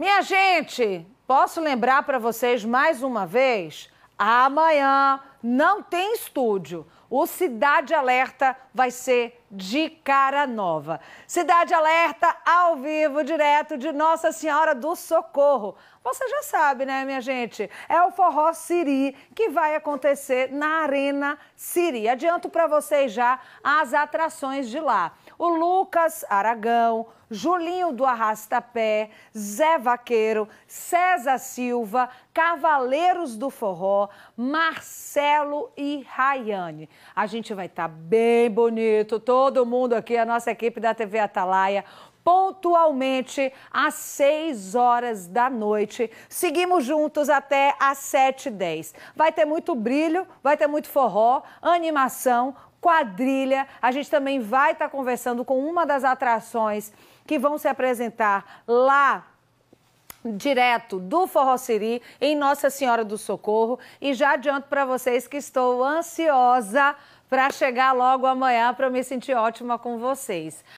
Minha gente, posso lembrar para vocês mais uma vez? Amanhã não tem estúdio. O Cidade Alerta vai ser de cara nova. Cidade Alerta ao vivo, direto de Nossa Senhora do Socorro. Você já sabe, né, minha gente? É o Forró Siri que vai acontecer na Arena Siri. Adianto para vocês já as atrações de lá. O Lucas Aragão, Julinho do Arrastapé, Zé Vaqueiro, César Silva, Cavaleiros do Forró, Marcelo Marcelo e Rayane. A gente vai estar tá bem bonito, todo mundo aqui, a nossa equipe da TV Atalaia pontualmente às 6 horas da noite. Seguimos juntos até às 7h10. Vai ter muito brilho, vai ter muito forró, animação, quadrilha. A gente também vai estar tá conversando com uma das atrações que vão se apresentar lá direto do Siri em Nossa Senhora do Socorro e já adianto para vocês que estou ansiosa para chegar logo amanhã para me sentir ótima com vocês.